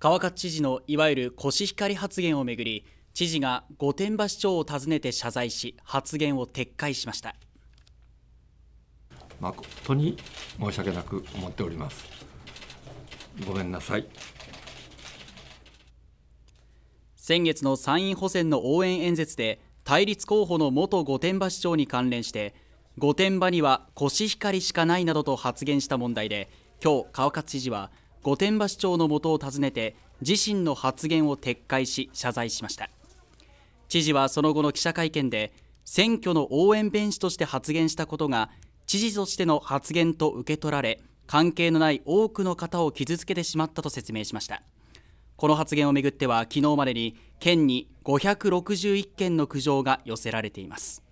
川勝知事のいわゆるコシヒカリ発言をめぐり知事が御殿場市長を訪ねて謝罪し発言を撤回しました誠に申し訳なく思っておりますごめんなさい先月の参院補選の応援演説で対立候補の元御殿場市長に関連して御殿場にはコシヒカリしかないなどと発言した問題で今日川勝知事は御殿場市長のもとを訪ねて自身の発言を撤回し謝罪しました知事はその後の記者会見で選挙の応援弁士として発言したことが知事としての発言と受け取られ関係のない多くの方を傷つけてしまったと説明しましたこの発言をめぐっては昨日までに県に561件の苦情が寄せられています